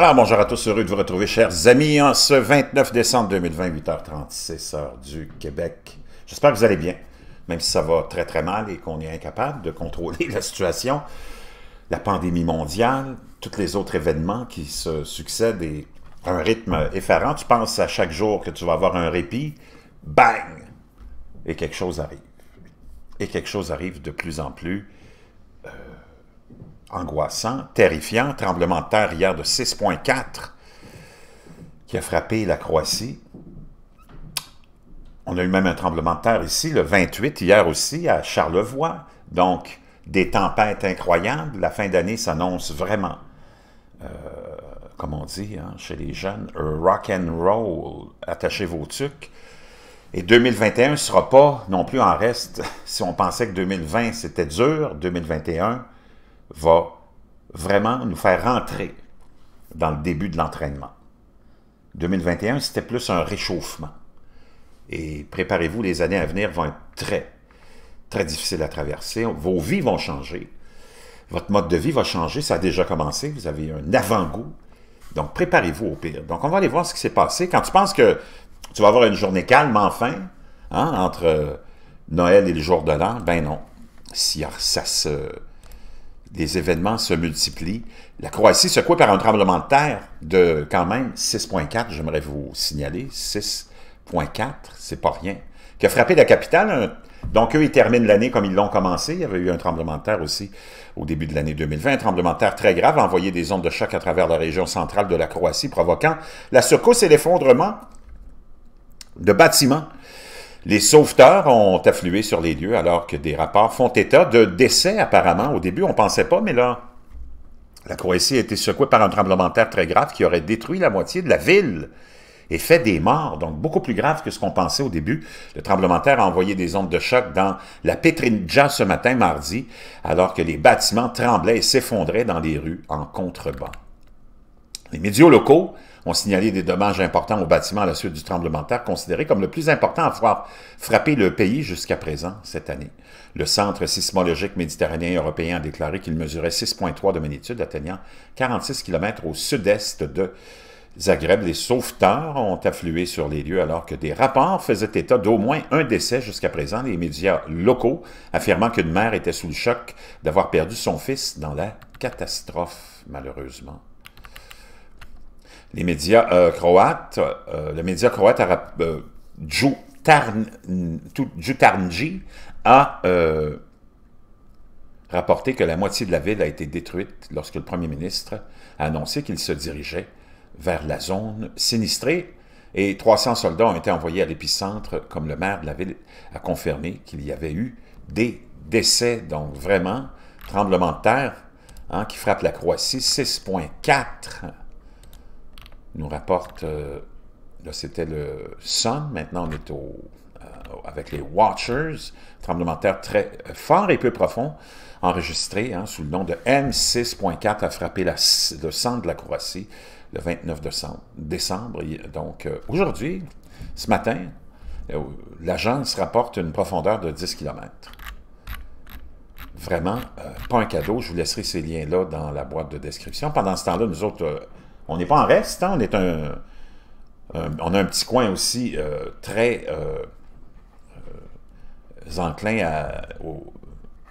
Alors, bonjour à tous, heureux de vous retrouver, chers amis, en ce 29 décembre 2020, 8h36, heure du Québec. J'espère que vous allez bien, même si ça va très très mal et qu'on est incapable de contrôler la situation, la pandémie mondiale, tous les autres événements qui se succèdent et un rythme effarant. Tu penses à chaque jour que tu vas avoir un répit, bang! Et quelque chose arrive. Et quelque chose arrive de plus en plus. Euh, angoissant, terrifiant, tremblement de terre hier de 6,4 qui a frappé la Croatie. On a eu même un tremblement de terre ici, le 28, hier aussi, à Charlevoix. Donc, des tempêtes incroyables. La fin d'année s'annonce vraiment, euh, comme on dit hein, chez les jeunes, rock and roll. Attachez vos tucs. Et 2021 ne sera pas non plus en reste. Si on pensait que 2020, c'était dur, 2021, va vraiment nous faire rentrer dans le début de l'entraînement. 2021, c'était plus un réchauffement. Et préparez-vous, les années à venir vont être très, très difficiles à traverser. Vos vies vont changer. Votre mode de vie va changer. Ça a déjà commencé. Vous avez un avant-goût. Donc, préparez-vous au pire. Donc, on va aller voir ce qui s'est passé. Quand tu penses que tu vas avoir une journée calme, enfin, hein, entre euh, Noël et le jour de l'an, ben non. Si ah, ça se des événements se multiplient. La Croatie secoue par un tremblement de terre de quand même 6,4, j'aimerais vous signaler, 6,4, c'est pas rien, qui a frappé la capitale. donc, eux, ils terminent l'année comme ils l'ont commencé. Il y avait eu un tremblement de terre aussi au début de l'année 2020, un tremblement de terre très grave, envoyé des ondes de choc à travers la région centrale de la Croatie, provoquant la secousse et l'effondrement de bâtiments les sauveteurs ont afflué sur les lieux alors que des rapports font état de décès apparemment. Au début, on ne pensait pas, mais là, la Croatie a été secouée par un tremblement de terre très grave qui aurait détruit la moitié de la ville et fait des morts, donc beaucoup plus grave que ce qu'on pensait au début. Le tremblement de terre a envoyé des ondes de choc dans la Petrinja ce matin, mardi, alors que les bâtiments tremblaient et s'effondraient dans les rues en contrebas. Les médias locaux ont signalé des dommages importants au bâtiment à la suite du tremblement de terre, considéré comme le plus important à avoir frappé le pays jusqu'à présent cette année. Le Centre sismologique méditerranéen européen a déclaré qu'il mesurait 6,3 de magnitude, atteignant 46 km au sud-est de Zagreb. Les sauveteurs ont afflué sur les lieux alors que des rapports faisaient état d'au moins un décès jusqu'à présent, les médias locaux affirmant qu'une mère était sous le choc d'avoir perdu son fils dans la catastrophe, malheureusement les médias euh, croates, euh, le média croate euh, Jutarnji a rapporté que la moitié de la ville a été détruite lorsque le premier ministre a annoncé qu'il se dirigeait vers la zone sinistrée et 300 soldats ont été envoyés à l'épicentre, comme le maire de la ville a confirmé qu'il y avait eu des décès, donc vraiment, tremblement de terre hein, qui frappe la Croatie, 6,4 nous rapporte, euh, là c'était le Sun. maintenant on est au, euh, avec les Watchers, tremblement terre très euh, fort et peu profond, enregistré hein, sous le nom de M6.4 a frappé la, le centre de la Croatie le 29 décembre. donc aujourd'hui, ce matin, l'agence rapporte une profondeur de 10 km. Vraiment, pas un cadeau. Je vous laisserai ces liens-là dans la boîte de description. Pendant ce temps-là, nous autres, on n'est pas en reste, hein. on est un, a un petit coin aussi euh, très euh, euh, enclin à,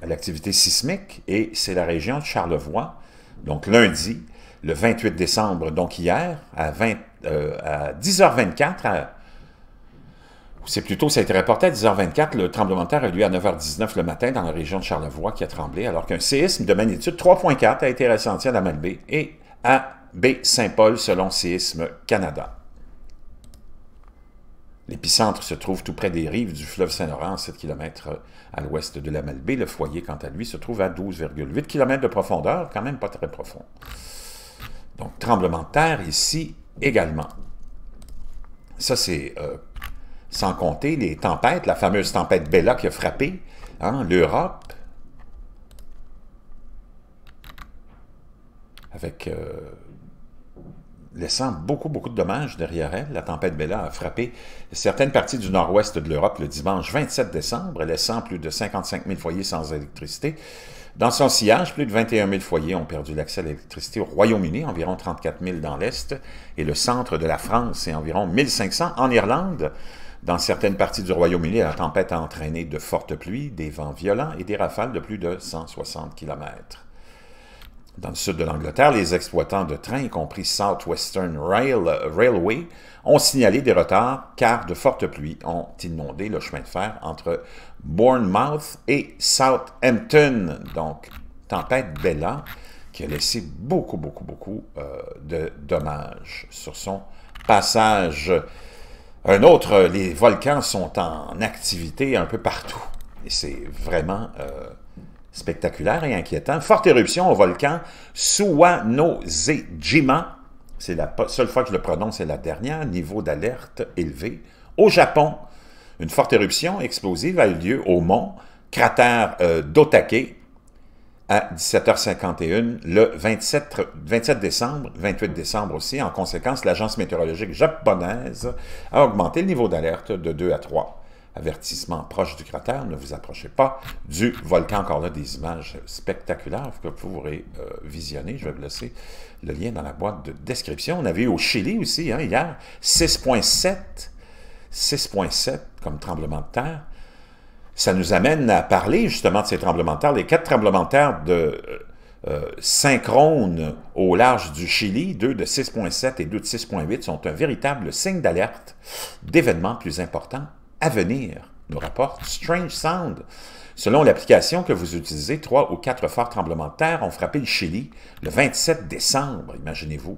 l'activité sismique, et c'est la région de Charlevoix. Donc lundi, le 28 décembre, donc hier, à, 10h24, c'est plutôt, ça a été rapporté à 10h24, le tremblement de terre a eu lieu à 9h19 le matin dans la région de Charlevoix qui a tremblé, alors qu'un séisme de magnitude 3.4 a été ressenti à la Malbaie et à B saint paul selon Séisme Canada. L'épicentre se trouve tout près des rives du fleuve Saint-Laurent, 7 km à l'ouest de la Malbaie. Le foyer, quant à lui, se trouve à 12,8 km de profondeur, quand même pas très profond. Donc, tremblement de terre ici également. Ça, c'est euh, sans compter les tempêtes, la fameuse tempête Bella qui a frappé hein, l'Europe, avec... Euh, laissant beaucoup, beaucoup de dommages derrière elle. La tempête Bella a frappé certaines parties du nord-ouest de l'Europe le dimanche 27 décembre, laissant plus de 55 000 foyers sans électricité. Dans son sillage, plus de 21 000 foyers ont perdu l'accès à l'électricité au Royaume-Uni, environ 34 000 dans l'Est, et le centre de la France et environ 1 500 en Irlande. Dans certaines parties du Royaume-Uni, la tempête a entraîné de fortes pluies, des vents violents et des rafales de plus de 160 km. Dans le sud de l'Angleterre, les exploitants de trains, y compris Southwestern Rail, Railway, ont signalé des retards car de fortes pluies ont inondé le chemin de fer entre Bournemouth et Southampton. Donc, tempête Bella qui a laissé beaucoup, beaucoup, beaucoup euh, de dommages sur son passage. Un autre, euh, les volcans sont en activité un peu partout. Et c'est vraiment euh, spectaculaire et inquiétant. Forte éruption au volcan Suwanozejima. C'est la seule fois que je le prononce, c'est la dernière. Niveau d'alerte élevé. Au Japon, une forte éruption explosive a eu lieu au mont, cratère euh, d'Otake, à 17h51 le 27, 27, décembre, 28 décembre aussi. En conséquence, l'agence météorologique japonaise a augmenté le niveau d'alerte de 2 à 3 avertissement proche du cratère, ne vous approchez pas du volcan. Encore là, des images spectaculaires que vous pourrez euh, visionner. Je vais vous laisser le lien dans la boîte de description. On avait eu au Chili aussi, hein, hier, 6.7, 6.7 comme tremblement de terre. Ça nous amène à parler justement de ces tremblements de terre. Les quatre tremblements de terre de, euh, euh, synchrones au large du Chili, deux de 6.7 et deux de 6.8, sont un véritable signe d'alerte d'événements plus importants à venir, nous rapporte Strange Sound. Selon l'application que vous utilisez, trois ou quatre forts tremblements de terre ont frappé le Chili le 27 décembre, imaginez-vous.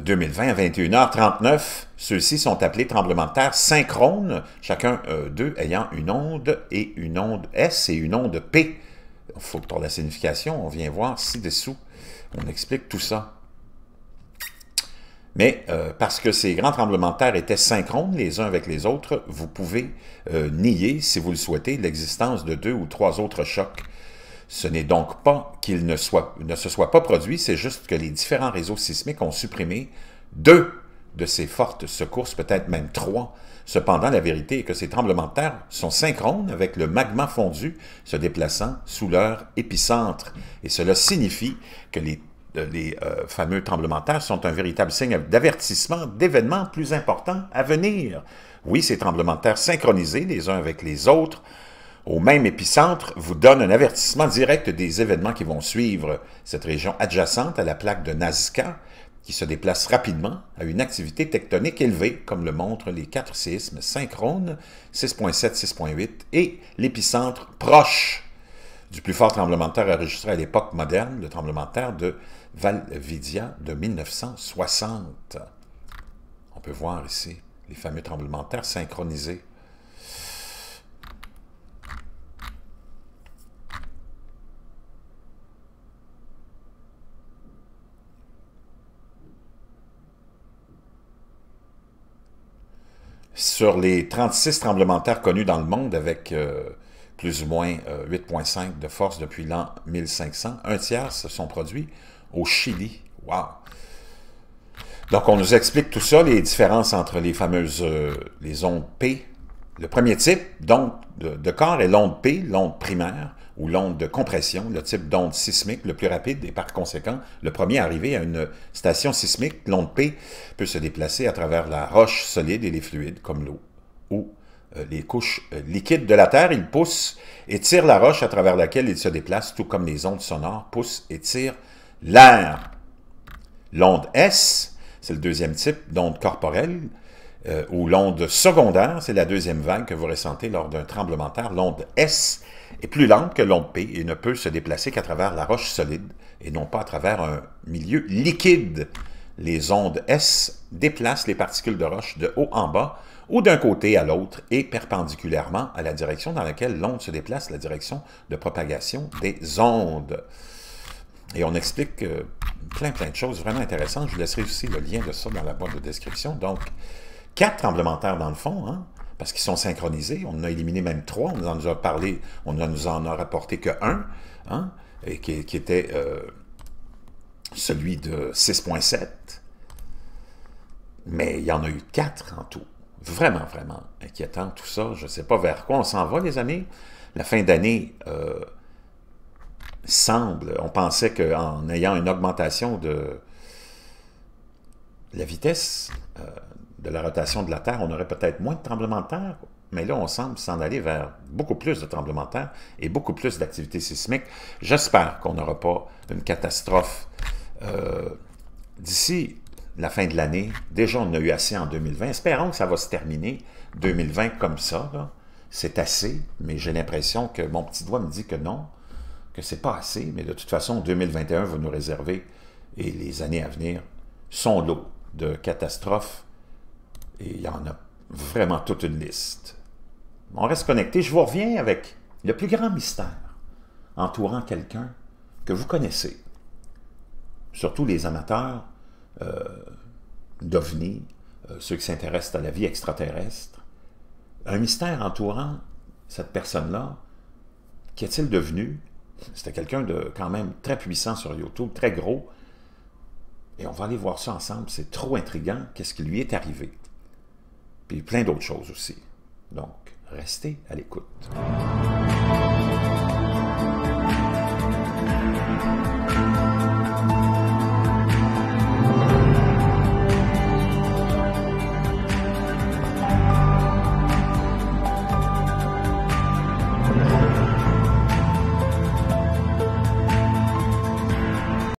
2020 euh, à 21h39, ceux-ci sont appelés tremblements de terre synchrones, chacun euh, d'eux ayant une onde et une onde S et une onde P. Faut pour la signification, on vient voir ci-dessous. On explique tout ça. Mais euh, parce que ces grands tremblements de étaient synchrones les uns avec les autres, vous pouvez euh, nier, si vous le souhaitez, l'existence de deux ou trois autres chocs. Ce n'est donc pas qu'ils ne, se soient pas produits, c'est juste que les différents réseaux sismiques ont supprimé deux de ces fortes secousses, peut-être même trois. Cependant, la vérité est que ces tremblements de sont synchrones avec le magma fondu se déplaçant sous leur épicentre. Et cela signifie que les les euh, fameux tremblements de terre sont un véritable signe d'avertissement d'événements plus importants à venir. Oui, ces tremblements de terre synchronisés les uns avec les autres, au même épicentre, vous donnent un avertissement direct des événements qui vont suivre. Cette région adjacente à la plaque de Nazca, qui se déplace rapidement à une activité tectonique élevée, comme le montrent les quatre séismes synchrones 6.7, 6.8 et l'épicentre proche du plus fort tremblement de terre enregistré à l'époque moderne, le tremblement de terre de Valvidia de 1960. On peut voir ici les fameux tremblements de terre synchronisés. Sur les 36 tremblements de terre connus dans le monde avec... Euh, plus ou moins 8,5 euh, de force depuis l'an 1500. Un tiers se sont produits au Chili. Wow! Donc, on nous explique tout ça, les différences entre les fameuses euh, les ondes P. Le premier type d'onde de, corps est l'onde P, l'onde primaire, ou l'onde de compression, le type d'onde sismique le plus rapide et par conséquent le premier arrivé à une station sismique. L'onde P peut se déplacer à travers la roche solide et les fluides comme l'eau ou euh, les couches euh, liquides de la Terre, ils pousse et tire la roche à travers laquelle il se déplacent, tout comme les ondes sonores poussent et tirent l'air. L'onde S, c'est le deuxième type d'onde corporelle, euh, ou l'onde secondaire, c'est la deuxième vague que vous ressentez lors d'un tremblement de terre. L'onde S est plus lente que l'onde P et ne peut se déplacer qu'à travers la roche solide et non pas à travers un milieu liquide. Les ondes S déplacent les particules de roche de haut en bas ou d'un côté à l'autre et perpendiculairement à la direction dans laquelle l'onde se déplace, la direction de propagation des ondes. Et on explique euh, plein, plein de choses vraiment intéressantes. Je vous laisserai aussi le lien de ça dans la boîte de description. Donc, quatre tremblementaires dans le fond, hein, parce qu'ils sont synchronisés. On en a éliminé même trois. On nous en a parlé, on ne nous en a rapporté que un, hein, et qui, était euh, celui de 6.7. Mais il y en a eu quatre en tout vraiment, vraiment inquiétant tout ça. Je ne sais pas vers quoi on s'en va, les amis. La fin d'année euh, semble, on pensait qu'en ayant une augmentation de la vitesse euh, de la rotation de la Terre, on aurait peut-être moins de tremblements de terre, mais là, on semble s'en aller vers beaucoup plus de tremblements de terre et beaucoup plus d'activités sismiques. J'espère qu'on n'aura pas une catastrophe euh, d'ici la fin de l'année. Déjà, on a eu assez en 2020. Espérons que ça va se terminer 2020 comme ça. C'est assez, mais j'ai l'impression que mon petit doigt me dit que non, que c'est pas assez. Mais de toute façon, 2021 va nous réserver et les années à venir sont lots de catastrophes et il y en a vraiment toute une liste. On reste connecté. Je vous reviens avec le plus grand mystère entourant quelqu'un que vous connaissez, surtout les amateurs euh, d'OVNI, euh, ceux qui s'intéressent à la vie extraterrestre. Un mystère entourant cette personne-là. Qu'est-il devenu? C'était quelqu'un de quand même très puissant sur YouTube, très gros. Et on va aller voir ça ensemble. C'est trop intriguant. Qu'est-ce qui lui est arrivé? Puis plein d'autres choses aussi. Donc, restez à l'écoute.